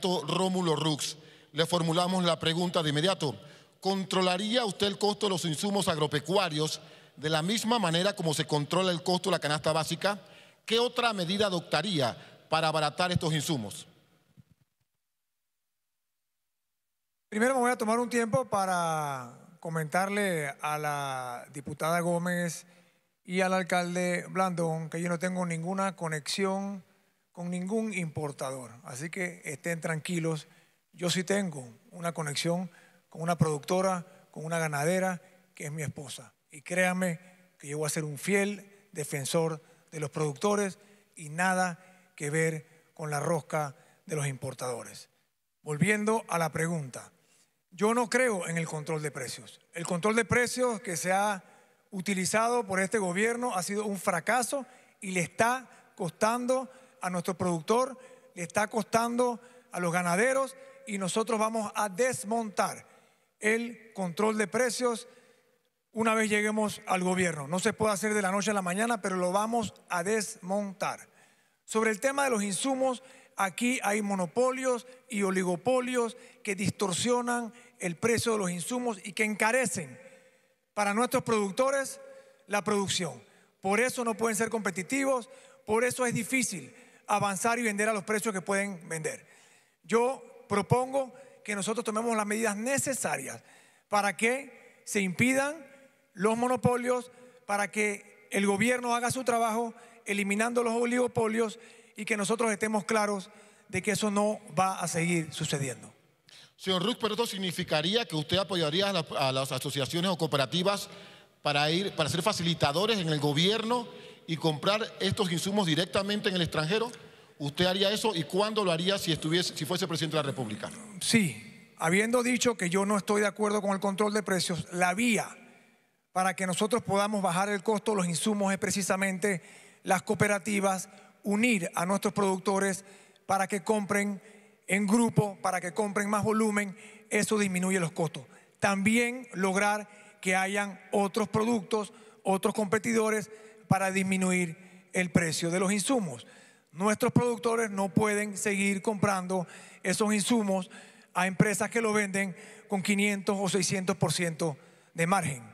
Rómulo Rux. Le formulamos la pregunta de inmediato. ¿Controlaría usted el costo de los insumos agropecuarios de la misma manera como se controla el costo de la canasta básica? ¿Qué otra medida adoptaría para abaratar estos insumos? Primero me voy a tomar un tiempo para comentarle a la diputada Gómez y al alcalde Blandón que yo no tengo ninguna conexión con ningún importador. Así que estén tranquilos. Yo sí tengo una conexión con una productora, con una ganadera, que es mi esposa. Y créame que yo voy a ser un fiel defensor de los productores y nada que ver con la rosca de los importadores. Volviendo a la pregunta, yo no creo en el control de precios. El control de precios que se ha utilizado por este gobierno ha sido un fracaso y le está costando a nuestro productor, le está costando a los ganaderos y nosotros vamos a desmontar el control de precios una vez lleguemos al gobierno. No se puede hacer de la noche a la mañana, pero lo vamos a desmontar. Sobre el tema de los insumos, aquí hay monopolios y oligopolios que distorsionan el precio de los insumos y que encarecen para nuestros productores la producción. Por eso no pueden ser competitivos, por eso es difícil avanzar y vender a los precios que pueden vender. Yo propongo que nosotros tomemos las medidas necesarias para que se impidan los monopolios, para que el gobierno haga su trabajo eliminando los oligopolios y que nosotros estemos claros de que eso no va a seguir sucediendo. Señor Ruth, pero significaría que usted apoyaría a, a las asociaciones o cooperativas para, ir, para ser facilitadores en el gobierno y comprar estos insumos directamente en el extranjero? ¿Usted haría eso y cuándo lo haría si, estuviese, si fuese presidente de la República? Sí, habiendo dicho que yo no estoy de acuerdo con el control de precios, la vía para que nosotros podamos bajar el costo de los insumos es precisamente las cooperativas, unir a nuestros productores para que compren en grupo, para que compren más volumen, eso disminuye los costos. También lograr que hayan otros productos, otros competidores para disminuir el precio de los insumos. Nuestros productores no pueden seguir comprando esos insumos a empresas que lo venden con 500 o 600% de margen.